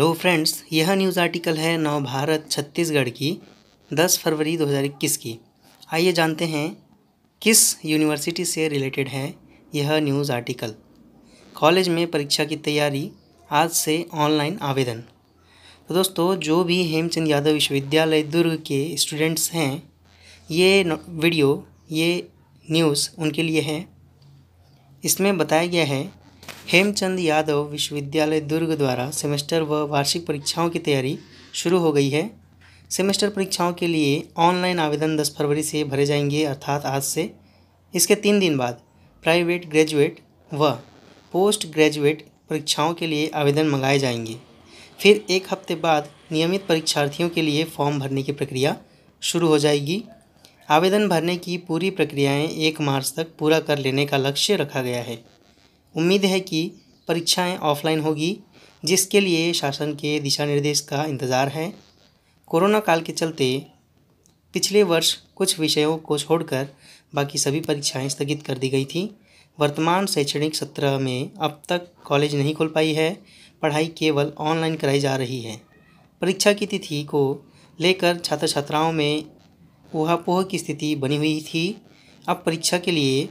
hello friends यह news article है नवभारत छत्तीसगढ़ की 10 फरवरी 2021 की आइए जानते हैं किस यूनिवर्सिटी से रिलेटेड है यह न्यूज़ आर्टिकल कॉलेज में परीक्षा की तैयारी आज से ऑनलाइन आवेदन तो दोस्तों जो भी हेमचंद यादव विश्वविद्यालय दुर्ग के स्टूडेंट्स हैं ये वीडियो ये न्यूज़ उनके लिए है इसमें बताया गया है हेमचंद यादव विश्वविद्यालय दुर्ग द्वारा सेमेस्टर व वार्षिक परीक्षाओं की तैयारी शुरू हो गई है सेमेस्टर परीक्षाओं के लिए ऑनलाइन आवेदन 10 फरवरी से भरे जाएंगे अर्थात आज से इसके तीन दिन बाद प्राइवेट ग्रेजुएट व पोस्ट ग्रेजुएट परीक्षाओं के लिए आवेदन मंगाए जाएंगे फिर एक हफ्ते बाद नियमित परीक्षार्थियों के लिए फॉर्म भरने की प्रक्रिया शुरू हो जाएगी आवेदन भरने की पूरी प्रक्रियाएं एक मार्च तक पूरा कर लेने का लक्ष्य रखा गया है उम्मीद है कि परीक्षाएं ऑफलाइन होगी जिसके लिए शासन के दिशा निर्देश का इंतज़ार है कोरोना काल के चलते पिछले वर्ष कुछ विषयों को छोड़कर बाकी सभी परीक्षाएं स्थगित कर दी गई थी वर्तमान शैक्षणिक सत्र में अब तक कॉलेज नहीं खुल पाई है पढ़ाई केवल ऑनलाइन कराई जा रही है परीक्षा की तिथि को लेकर छात्र छात्राओं में ऊहापोह की स्थिति बनी हुई थी अब परीक्षा के लिए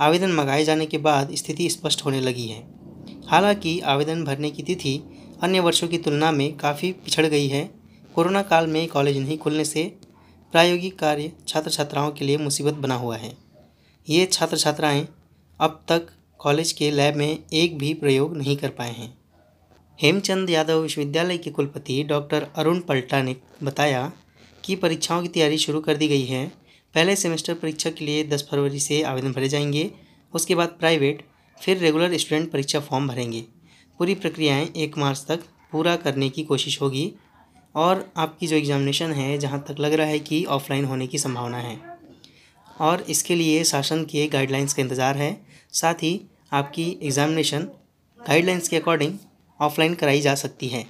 आवेदन मंगाए जाने के बाद स्थिति स्पष्ट होने लगी है हालांकि आवेदन भरने की तिथि अन्य वर्षों की तुलना में काफ़ी पिछड़ गई है कोरोना काल में कॉलेज नहीं खुलने से प्रायोगिक कार्य छात्र छात्राओं के लिए मुसीबत बना हुआ है ये छात्र छात्राएं अब तक कॉलेज के लैब में एक भी प्रयोग नहीं कर पाए हैं हेमचंद यादव विश्वविद्यालय के कुलपति डॉक्टर अरुण पल्टा ने बताया कि परीक्षाओं की तैयारी शुरू कर दी गई है पहले सेमेस्टर परीक्षा के लिए दस फरवरी से आवेदन भरे जाएंगे उसके बाद प्राइवेट फिर रेगुलर स्टूडेंट परीक्षा फॉर्म भरेंगे पूरी प्रक्रियाएं एक मार्च तक पूरा करने की कोशिश होगी और आपकी जो एग्ज़ामिनेशन है जहाँ तक लग रहा है कि ऑफलाइन होने की संभावना है और इसके लिए शासन के गाइडलाइंस का इंतज़ार है साथ ही आपकी एग्ज़ामिनेशन गाइडलाइंस के अकॉर्डिंग ऑफलाइन कराई जा सकती है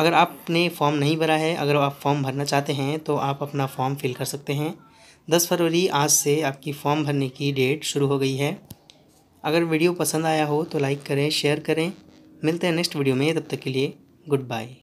अगर आपने फॉर्म नहीं भरा है अगर आप फॉर्म भरना चाहते हैं तो आप अपना फॉर्म फिल कर सकते हैं दस फरवरी आज से आपकी फॉर्म भरने की डेट शुरू हो गई है अगर वीडियो पसंद आया हो तो लाइक करें शेयर करें मिलते हैं नेक्स्ट वीडियो में तब तक के लिए गुड बाय